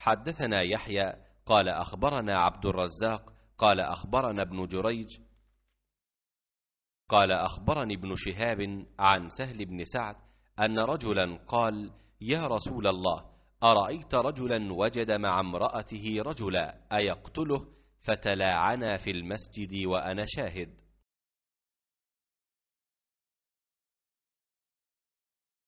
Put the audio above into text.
حدثنا يحيى قال أخبرنا عبد الرزاق قال أخبرنا ابن جريج قال أخبرني ابن شهاب عن سهل بن سعد أن رجلا قال يا رسول الله أرأيت رجلا وجد مع امرأته رجلا أيقتله فتلاعنا في المسجد وأنا شاهد